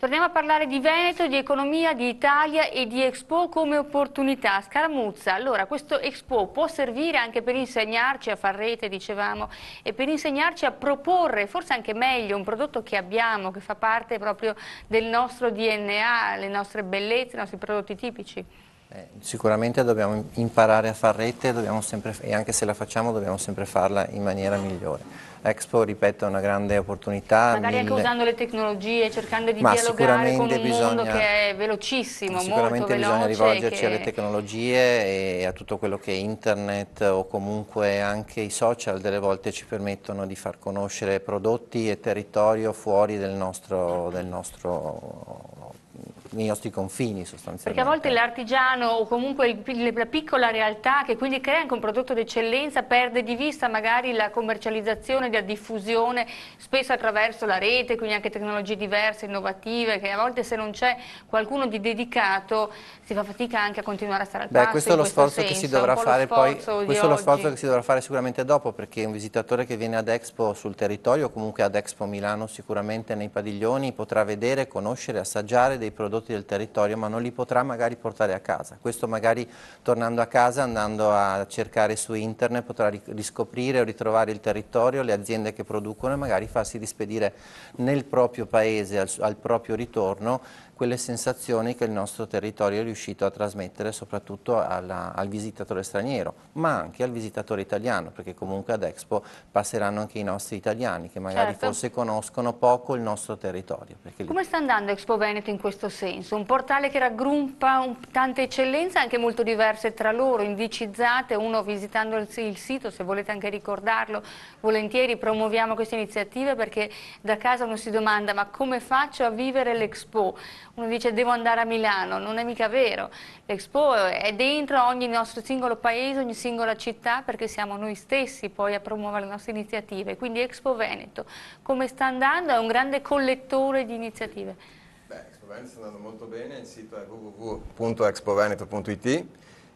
Torniamo a parlare di Veneto, di economia, di Italia e di Expo come opportunità. Scaramuzza, allora questo Expo può servire anche per insegnarci a far rete, dicevamo, e per insegnarci a proporre, forse anche meglio, un prodotto che abbiamo, che fa parte proprio del nostro DNA, le nostre bellezze, i nostri prodotti tipici? Eh, sicuramente dobbiamo imparare a far rete sempre, e anche se la facciamo dobbiamo sempre farla in maniera migliore. Expo, ripeto, è una grande opportunità. Magari mille... anche usando le tecnologie, cercando di Ma dialogare con un bisogna, mondo che è velocissimo, Sicuramente bisogna rivolgerci che... alle tecnologie e a tutto quello che è internet o comunque anche i social delle volte ci permettono di far conoscere prodotti e territorio fuori del nostro, del nostro nei nostri confini sostanzialmente. Perché a volte l'artigiano o comunque il, la piccola realtà che quindi crea anche un prodotto d'eccellenza perde di vista magari la commercializzazione, la diffusione spesso attraverso la rete, quindi anche tecnologie diverse, innovative, che a volte se non c'è qualcuno di dedicato si fa fatica anche a continuare a stare al Beh, Questo è lo sforzo che si dovrà fare poi, questo è lo sforzo che si dovrà fare sicuramente dopo perché un visitatore che viene ad Expo sul territorio, comunque ad Expo Milano sicuramente nei padiglioni potrà vedere, conoscere, assaggiare dei prodotti prodotti del territorio ma non li potrà magari portare a casa. Questo magari tornando a casa, andando a cercare su internet, potrà riscoprire o ritrovare il territorio, le aziende che producono e magari farsi rispedire nel proprio paese al, al proprio ritorno quelle sensazioni che il nostro territorio è riuscito a trasmettere soprattutto alla, al visitatore straniero, ma anche al visitatore italiano, perché comunque ad Expo passeranno anche i nostri italiani che magari certo. forse conoscono poco il nostro territorio. Come sta andando Expo Veneto in questo senso? Un portale che raggruppa un... tante eccellenze anche molto diverse tra loro, indicizzate, uno visitando il, il sito, se volete anche ricordarlo, volentieri promuoviamo queste iniziative perché da casa uno si domanda ma come faccio a vivere l'Expo? uno dice devo andare a Milano, non è mica vero, l'Expo è dentro ogni nostro singolo paese, ogni singola città perché siamo noi stessi poi a promuovere le nostre iniziative, quindi Expo Veneto come sta andando è un grande collettore di iniziative. Beh, Expo Veneto sta andando molto bene, il sito è www.expoveneto.it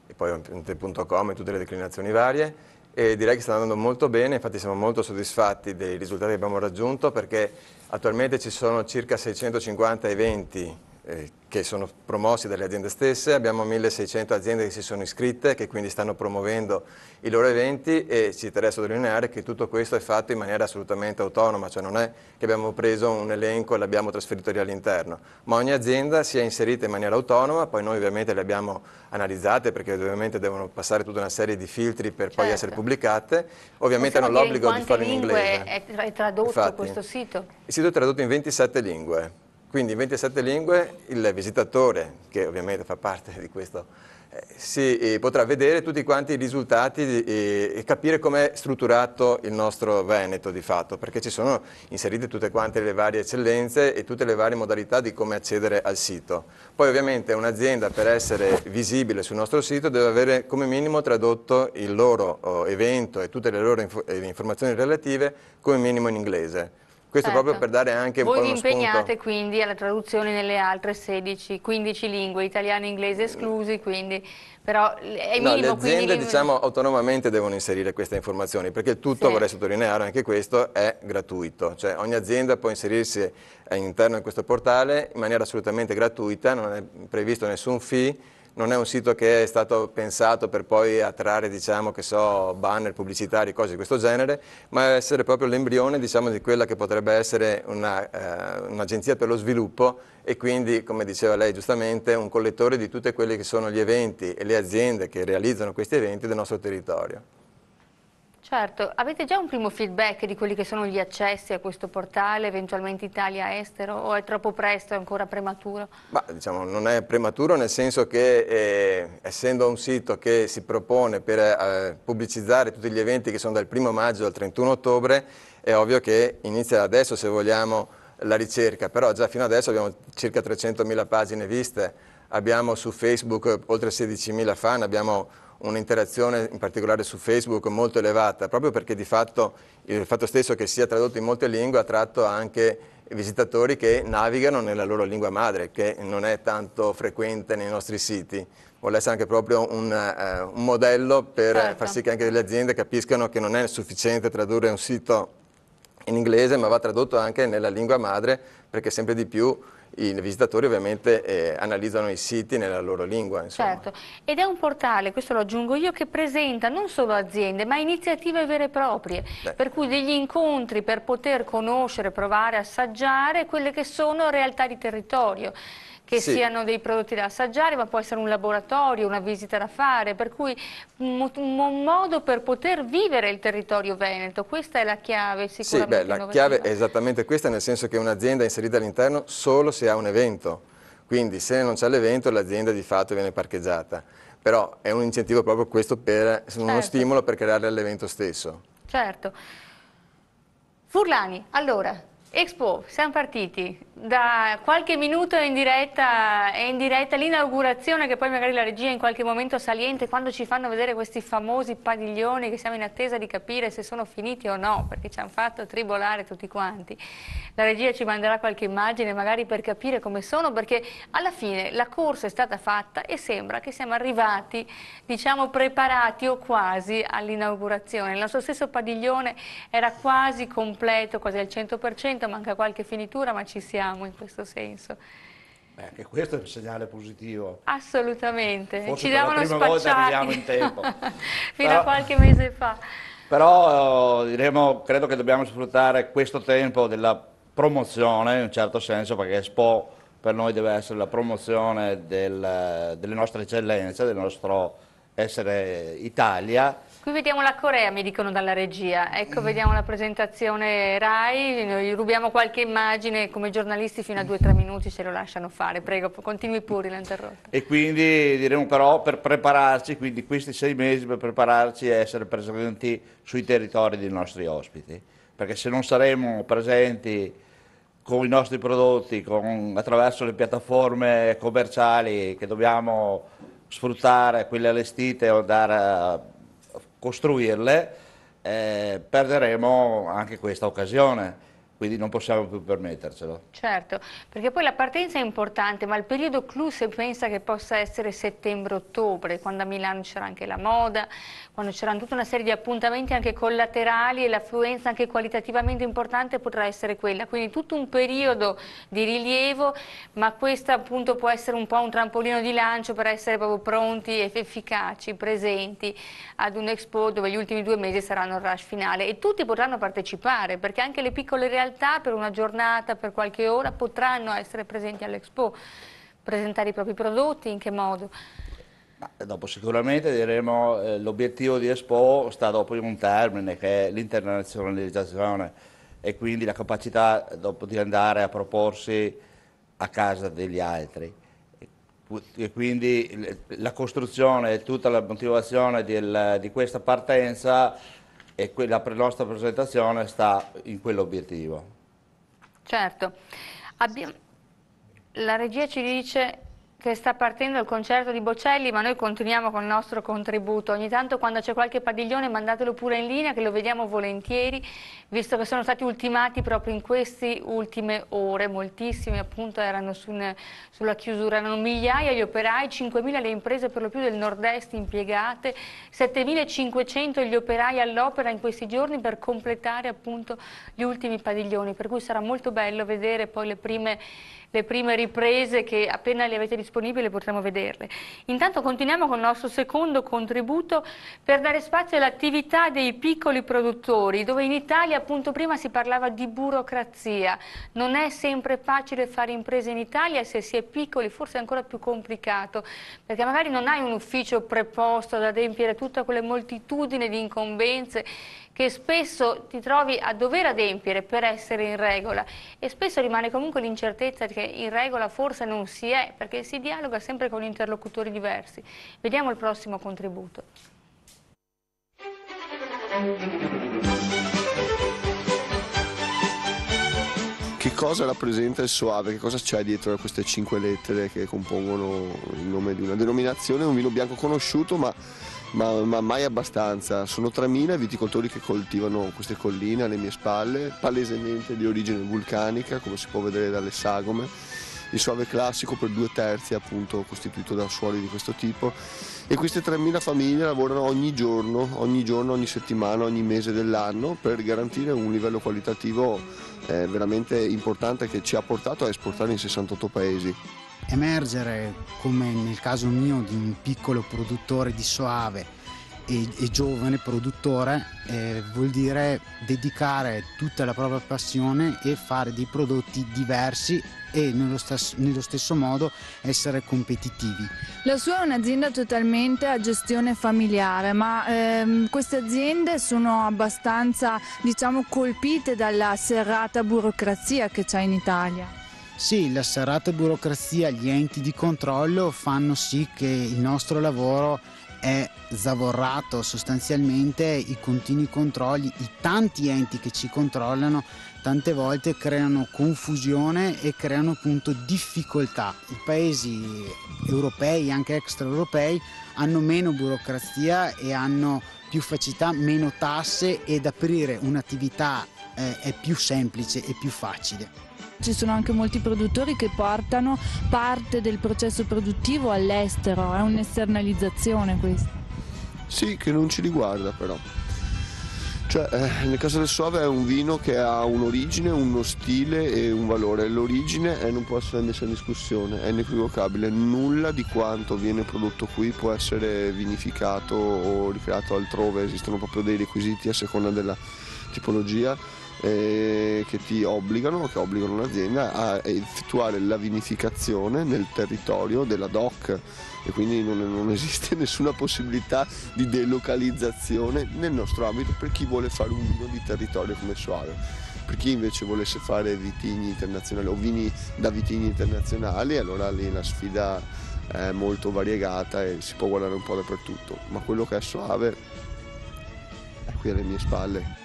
e poi ovviamente.com e tutte le declinazioni varie e direi che sta andando molto bene, infatti siamo molto soddisfatti dei risultati che abbiamo raggiunto perché attualmente ci sono circa 650 eventi eh, che sono promossi dalle aziende stesse, abbiamo 1600 aziende che si sono iscritte, che quindi stanno promuovendo i loro eventi e ci interessa sottolineare che tutto questo è fatto in maniera assolutamente autonoma, cioè non è che abbiamo preso un elenco e l'abbiamo trasferito lì all'interno, ma ogni azienda si è inserita in maniera autonoma, poi noi ovviamente le abbiamo analizzate perché ovviamente devono passare tutta una serie di filtri per certo. poi essere certo. pubblicate, ovviamente hanno l'obbligo di farlo in inglese. In quante lingue è tradotto Infatti, questo sito? Il sito è tradotto in 27 lingue. Quindi in 27 lingue il visitatore, che ovviamente fa parte di questo, eh, si eh, potrà vedere tutti quanti i risultati eh, e capire com'è strutturato il nostro Veneto di fatto, perché ci sono inserite tutte quante le varie eccellenze e tutte le varie modalità di come accedere al sito. Poi ovviamente un'azienda per essere visibile sul nostro sito deve avere come minimo tradotto il loro oh, evento e tutte le loro inf eh, informazioni relative come minimo in inglese questo certo. proprio per dare anche un Voi po' di spunto. Voi vi impegnate quindi alla traduzione nelle altre 16, 15 lingue, italiano e inglese esclusi, quindi però è minimo. No, le aziende quindi... diciamo autonomamente devono inserire queste informazioni perché tutto, sì. vorrei sottolineare anche questo, è gratuito. Cioè ogni azienda può inserirsi all'interno di questo portale in maniera assolutamente gratuita, non è previsto nessun fee non è un sito che è stato pensato per poi attrarre diciamo, so, banner pubblicitari, cose di questo genere, ma essere proprio l'embrione diciamo, di quella che potrebbe essere eh, un'agenzia eh, un per lo sviluppo e quindi, come diceva lei giustamente, un collettore di tutti quelli che sono gli eventi e le aziende che realizzano questi eventi del nostro territorio. Certo, avete già un primo feedback di quelli che sono gli accessi a questo portale, eventualmente Italia-Estero, o è troppo presto, è ancora prematuro? Bah, diciamo, non è prematuro nel senso che eh, essendo un sito che si propone per eh, pubblicizzare tutti gli eventi che sono dal 1 maggio al 31 ottobre, è ovvio che inizia adesso se vogliamo la ricerca, però già fino adesso abbiamo circa 300.000 pagine viste, abbiamo su Facebook oltre 16.000 fan, abbiamo un'interazione in particolare su Facebook molto elevata, proprio perché di fatto il fatto stesso che sia tradotto in molte lingue ha tratto anche visitatori che navigano nella loro lingua madre, che non è tanto frequente nei nostri siti. Vuole essere anche proprio un, eh, un modello per certo. far sì che anche le aziende capiscano che non è sufficiente tradurre un sito in inglese, ma va tradotto anche nella lingua madre, perché sempre di più i visitatori ovviamente eh, analizzano i siti nella loro lingua. Insomma. Certo, ed è un portale, questo lo aggiungo io, che presenta non solo aziende ma iniziative vere e proprie, Beh. per cui degli incontri per poter conoscere, provare, assaggiare quelle che sono realtà di territorio che sì. siano dei prodotti da assaggiare, ma può essere un laboratorio, una visita da fare, per cui un, un modo per poter vivere il territorio veneto, questa è la chiave sicuramente. Sì, beh, la innovativa. chiave è esattamente questa, nel senso che un'azienda è inserita all'interno solo se ha un evento, quindi se non c'è l'evento l'azienda di fatto viene parcheggiata, però è un incentivo proprio questo per, certo. uno stimolo per creare l'evento stesso. Certo. Furlani, allora, Expo, siamo partiti, da qualche minuto è in, diretta, è in diretta l'inaugurazione che poi magari la regia in qualche momento saliente quando ci fanno vedere questi famosi padiglioni che siamo in attesa di capire se sono finiti o no perché ci hanno fatto tribolare tutti quanti la regia ci manderà qualche immagine magari per capire come sono perché alla fine la corsa è stata fatta e sembra che siamo arrivati diciamo preparati o quasi all'inaugurazione il nostro stesso padiglione era quasi completo quasi al 100% manca qualche finitura ma ci siamo siamo in questo senso. Beh, anche questo è un segnale positivo. Assolutamente, Forse ci davano spacciati fino però, a qualche mese fa. Però eh, diremo, credo che dobbiamo sfruttare questo tempo della promozione, in un certo senso, perché Expo per noi deve essere la promozione del, delle nostre eccellenze, del nostro essere Italia, Qui vediamo la Corea, mi dicono dalla regia. Ecco, mm. vediamo la presentazione Rai, noi rubiamo qualche immagine come giornalisti fino a 2-3 minuti se lo lasciano fare. Prego, continui pure l'interrotto. E quindi diremo però per prepararci, quindi questi sei mesi per prepararci a essere presenti sui territori dei nostri ospiti. Perché se non saremo presenti con i nostri prodotti, con, attraverso le piattaforme commerciali che dobbiamo sfruttare, quelle allestite o andare a costruirle, eh, perderemo anche questa occasione quindi non possiamo più permettercelo. Certo, perché poi la partenza è importante, ma il periodo clou se pensa che possa essere settembre-ottobre, quando a Milano c'era anche la moda, quando c'erano tutta una serie di appuntamenti anche collaterali e l'affluenza anche qualitativamente importante potrà essere quella, quindi tutto un periodo di rilievo, ma questo appunto può essere un po' un trampolino di lancio per essere proprio pronti, efficaci, presenti ad un expo dove gli ultimi due mesi saranno il rush finale e tutti potranno partecipare, perché anche le piccole realtà realtà per una giornata, per qualche ora, potranno essere presenti all'Expo, presentare i propri prodotti, in che modo? Eh, dopo sicuramente diremo eh, l'obiettivo di Expo sta dopo in un termine che è l'internazionalizzazione e quindi la capacità eh, dopo di andare a proporsi a casa degli altri e quindi la costruzione e tutta la motivazione del, di questa partenza e la nostra presentazione sta in quell'obiettivo. Certo. Abbi la regia ci dice che sta partendo il concerto di Bocelli, ma noi continuiamo con il nostro contributo. Ogni tanto quando c'è qualche padiglione mandatelo pure in linea che lo vediamo volentieri, visto che sono stati ultimati proprio in queste ultime ore, moltissimi appunto erano su un, sulla chiusura, erano migliaia gli operai, 5.000 le imprese per lo più del nord-est impiegate, 7.500 gli operai all'opera in questi giorni per completare appunto gli ultimi padiglioni, per cui sarà molto bello vedere poi le prime le prime riprese che appena le avete disponibili potremo vederle. Intanto continuiamo con il nostro secondo contributo per dare spazio all'attività dei piccoli produttori, dove in Italia appunto prima si parlava di burocrazia. Non è sempre facile fare imprese in Italia, se si è piccoli forse è ancora più complicato, perché magari non hai un ufficio preposto ad adempiere tutta quella moltitudine di incombenze che spesso ti trovi a dover adempiere per essere in regola e spesso rimane comunque l'incertezza che in regola forse non si è perché si dialoga sempre con interlocutori diversi. Vediamo il prossimo contributo. Che cosa rappresenta il Soave? Che cosa c'è dietro a queste cinque lettere che compongono il nome di una denominazione? Un vino bianco conosciuto ma ma, ma mai abbastanza. Sono 3.000 viticoltori che coltivano queste colline alle mie spalle, palesemente di origine vulcanica, come si può vedere dalle sagome. Il suave classico per due terzi è appunto costituito da suoli di questo tipo e queste 3.000 famiglie lavorano ogni giorno, ogni giorno, ogni settimana, ogni mese dell'anno per garantire un livello qualitativo eh, veramente importante che ci ha portato a esportare in 68 paesi. Emergere, come nel caso mio, di un piccolo produttore di soave e, e giovane produttore, eh, vuol dire dedicare tutta la propria passione e fare dei prodotti diversi e nello stesso, nello, stesso modo essere competitivi. La sua è un'azienda totalmente a gestione familiare, ma ehm, queste aziende sono abbastanza diciamo, colpite dalla serrata burocrazia che c'è in Italia. Sì, la serrata burocrazia, gli enti di controllo fanno sì che il nostro lavoro è zavorrato sostanzialmente i continui controlli, i tanti enti che ci controllano tante volte creano confusione e creano appunto difficoltà. I paesi europei, anche extraeuropei, hanno meno burocrazia e hanno più facilità, meno tasse ed aprire un'attività eh, è più semplice e più facile ci sono anche molti produttori che portano parte del processo produttivo all'estero, è un'esternalizzazione questa. Sì, che non ci riguarda però. Cioè, eh, nel caso del Suave è un vino che ha un'origine, uno stile e un valore. L'origine eh, non può essere messa in discussione, è inequivocabile. Nulla di quanto viene prodotto qui può essere vinificato o ricreato altrove, esistono proprio dei requisiti a seconda della tipologia eh, che ti obbligano, che obbligano l'azienda a effettuare la vinificazione nel territorio della DOC e quindi non, non esiste nessuna possibilità di delocalizzazione nel nostro ambito per chi vuole fare un vino di territorio come Suave per chi invece volesse fare vitigni internazionali o vini da vitigni internazionali allora lì la sfida è molto variegata e si può guardare un po' dappertutto ma quello che è Suave è qui alle mie spalle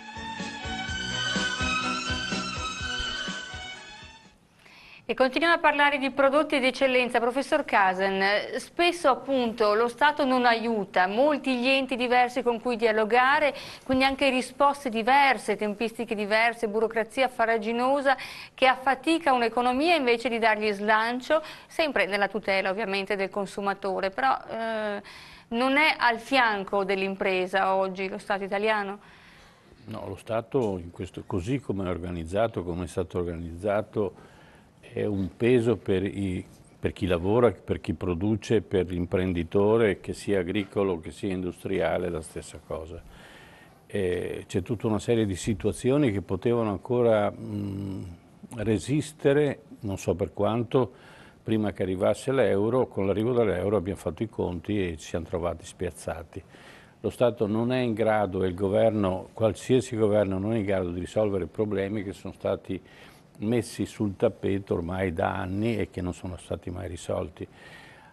E continuiamo a parlare di prodotti di eccellenza. Professor Casen, spesso appunto lo Stato non aiuta, molti gli enti diversi con cui dialogare, quindi anche risposte diverse, tempistiche diverse, burocrazia faraginosa che affatica un'economia invece di dargli slancio, sempre nella tutela ovviamente del consumatore, però eh, non è al fianco dell'impresa oggi lo Stato italiano? No, lo Stato questo, così come è organizzato, come è stato organizzato è un peso per, i, per chi lavora, per chi produce, per l'imprenditore, che sia agricolo, che sia industriale, la stessa cosa. C'è tutta una serie di situazioni che potevano ancora mh, resistere, non so per quanto, prima che arrivasse l'euro, con l'arrivo dell'euro abbiamo fatto i conti e ci siamo trovati spiazzati. Lo Stato non è in grado e il governo, qualsiasi governo, non è in grado di risolvere problemi che sono stati messi sul tappeto ormai da anni e che non sono stati mai risolti.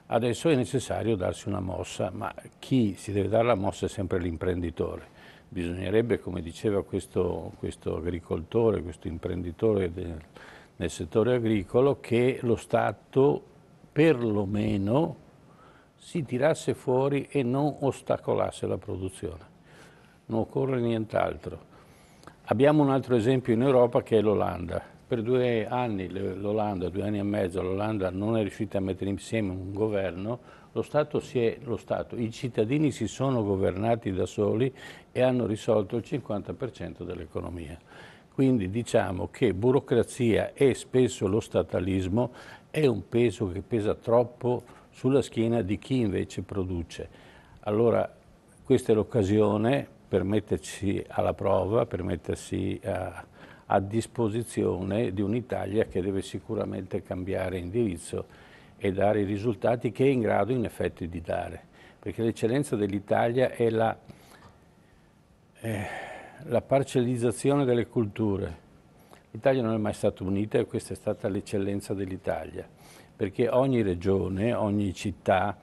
Adesso è necessario darsi una mossa, ma chi si deve dare la mossa è sempre l'imprenditore. Bisognerebbe, come diceva questo, questo agricoltore, questo imprenditore del, nel settore agricolo, che lo Stato perlomeno si tirasse fuori e non ostacolasse la produzione. Non occorre nient'altro. Abbiamo un altro esempio in Europa che è l'Olanda per due anni l'Olanda, due anni e mezzo, l'Olanda non è riuscita a mettere insieme un governo, lo Stato, si è, lo Stato, i cittadini si sono governati da soli e hanno risolto il 50% dell'economia. Quindi diciamo che burocrazia e spesso lo statalismo è un peso che pesa troppo sulla schiena di chi invece produce. Allora questa è l'occasione per metterci alla prova, per mettersi a a disposizione di un'Italia che deve sicuramente cambiare indirizzo e dare i risultati che è in grado in effetti di dare, perché l'eccellenza dell'Italia è la, eh, la parcellizzazione delle culture. L'Italia non è mai stata unita e questa è stata l'eccellenza dell'Italia, perché ogni regione, ogni città,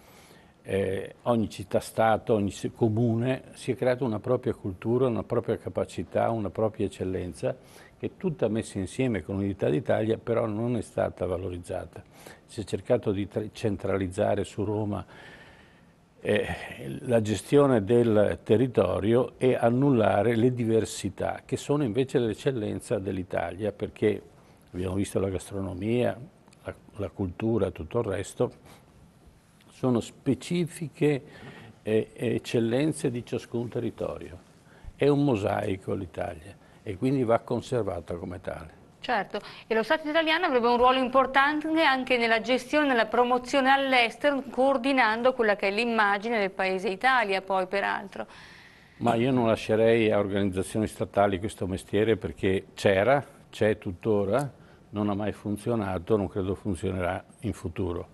eh, ogni città-stato, ogni comune si è creata una propria cultura, una propria capacità, una propria eccellenza che tutta messa insieme con l'Unità d'Italia però non è stata valorizzata. Si è cercato di centralizzare su Roma eh, la gestione del territorio e annullare le diversità che sono invece l'eccellenza dell'Italia perché abbiamo visto la gastronomia, la, la cultura, tutto il resto, sono specifiche eh, eccellenze di ciascun territorio. È un mosaico l'Italia e quindi va conservata come tale. Certo, e lo Stato italiano avrebbe un ruolo importante anche nella gestione, nella promozione all'estero, coordinando quella che è l'immagine del Paese Italia poi peraltro. Ma io non lascerei a organizzazioni statali questo mestiere perché c'era, c'è tuttora, non ha mai funzionato, non credo funzionerà in futuro.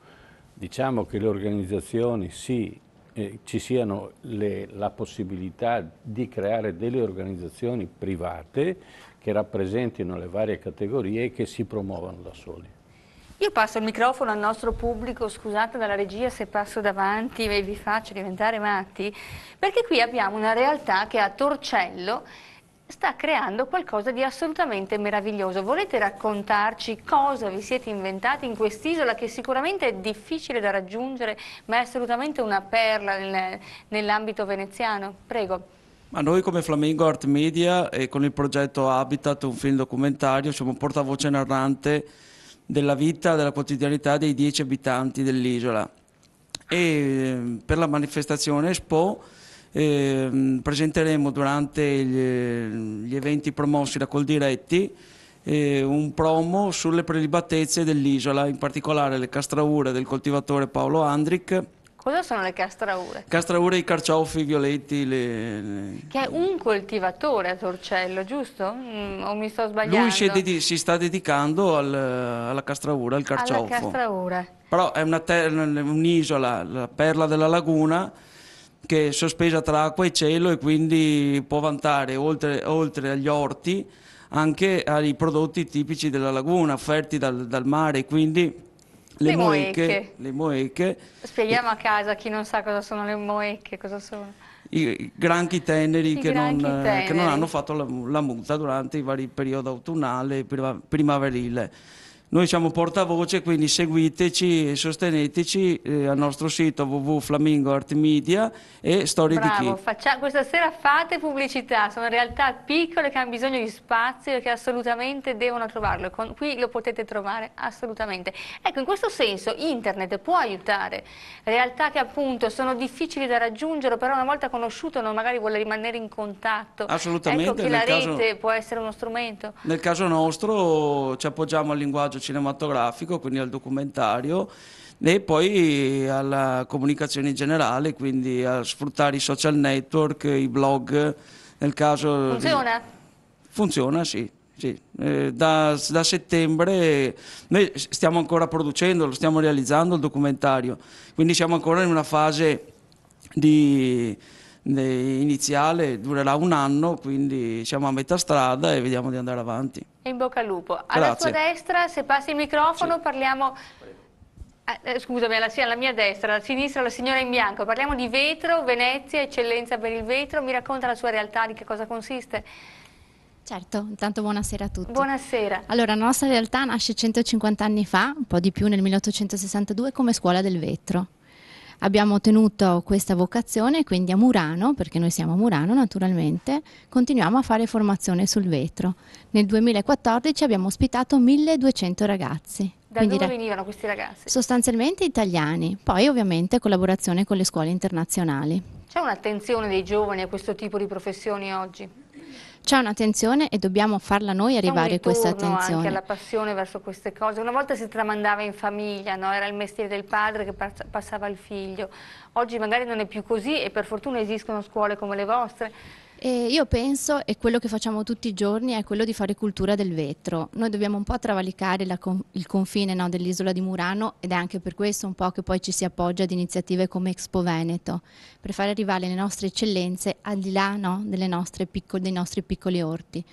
Diciamo che le organizzazioni sì, eh, ci siano le, la possibilità di creare delle organizzazioni private che rappresentino le varie categorie e che si promuovano da soli. Io passo il microfono al nostro pubblico, scusate dalla regia se passo davanti e vi faccio diventare matti, perché qui abbiamo una realtà che a Torcello sta creando qualcosa di assolutamente meraviglioso. Volete raccontarci cosa vi siete inventati in quest'isola che sicuramente è difficile da raggiungere, ma è assolutamente una perla nell'ambito veneziano? Prego. Ma noi come Flamingo Art Media e con il progetto Habitat, un film documentario, siamo un portavoce narrante della vita, della quotidianità dei dieci abitanti dell'isola. E eh, per la manifestazione Expo eh, presenteremo durante gli, gli, eventi promossi da Coldiretti eh, un promo sulle prelibatezze dell'isola, in particolare le castraure del coltivatore Paolo Andric Cosa sono le castraure? Castraure, i carciofi, i violetti, le, le... Che è un coltivatore a Torcello, giusto? Mm, o mi sto sbagliando? Lui si, dedi si sta dedicando al, alla castraura, al carciofo. Alla castraura. Però è un'isola, un la perla della laguna, che è sospesa tra acqua e cielo e quindi può vantare oltre, oltre agli orti anche ai prodotti tipici della laguna offerti dal, dal mare, quindi le, le, moeche. Moeche, le, moeche. Spieghiamo a casa chi non sa cosa sono le moeche, cosa sono. I granchi teneri, I che, granchi non, eh, teneri. che, non, hanno fatto la, la muta durante i vari periodi autunnale e primaverile. Noi siamo portavoce, quindi seguiteci e sosteneteci eh, al nostro sito www.flamingoartmedia e Storie Bravo, di Chi. Faccia... questa sera fate pubblicità, sono realtà piccole che hanno bisogno di spazio e che assolutamente devono trovarlo. Con... qui lo potete trovare assolutamente. Ecco, in questo senso internet può aiutare realtà che appunto sono difficili da raggiungere, però una volta conosciuto non magari vuole rimanere in contatto. Ecco, assolutamente. Ecco che la rete caso... può essere uno strumento. Nel caso nostro ci appoggiamo al linguaggio linguaggio cinematografico, quindi al documentario, e poi alla comunicazione in generale, quindi a sfruttare i social network, i blog, nel caso... Funziona? Funziona, sì. sì. Eh, da, da, settembre noi stiamo ancora producendo, lo stiamo realizzando il documentario, quindi siamo ancora in una fase di iniziale durerà un anno, quindi siamo a metà strada e vediamo di andare avanti. In bocca al lupo. Alla Grazie. tua destra, se passi il microfono, sì. parliamo... Eh, eh scusami, alla, alla, mia destra, alla sinistra, la signora in bianco. Parliamo di vetro, Venezia, eccellenza per il vetro. Mi racconta la sua realtà, di che cosa consiste? Certo, intanto buonasera a tutti. Buonasera. Allora, la nostra realtà nasce 150 anni fa, un po' di più nel 1862, come scuola del vetro abbiamo ottenuto questa vocazione, quindi a Murano, perché noi siamo a Murano naturalmente, continuiamo a fare formazione sul vetro. Nel 2014 abbiamo ospitato 1200 ragazzi. Da quindi, dove venivano questi ragazzi? Sostanzialmente italiani, poi ovviamente collaborazione con le scuole internazionali. C'è un'attenzione dei giovani a questo tipo di professioni oggi? c'è un'attenzione e dobbiamo farla noi arrivare a questa attenzione. anche alla passione verso queste cose. Una volta si tramandava in famiglia, no? era il mestiere del padre che passava al figlio. Oggi magari non è più così e per fortuna esistono scuole come le vostre e io penso, e quello che facciamo tutti i giorni, è quello di fare cultura del vetro. Noi dobbiamo un po' travalicare con il confine no, dell'isola di Murano ed è anche per questo un po' che poi ci si appoggia ad iniziative come Expo Veneto, per fare arrivare le nostre eccellenze al di là no, nostre dei nostri piccoli orti.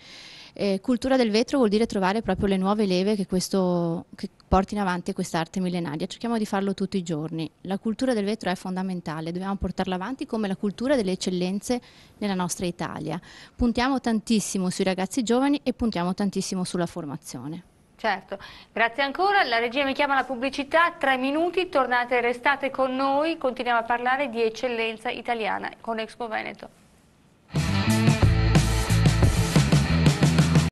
Eh, cultura del vetro vuol dire trovare proprio le nuove leve che, questo, che portino avanti quest'arte millenaria. Cerchiamo di farlo tutti i giorni. La cultura del vetro è fondamentale, dobbiamo portarla avanti come la cultura delle eccellenze nella nostra Italia. Puntiamo tantissimo sui ragazzi giovani e puntiamo tantissimo sulla formazione. Certo, grazie ancora. La regia mi chiama la pubblicità, tre minuti, tornate, e restate con noi, continuiamo a parlare di eccellenza italiana con Expo Veneto.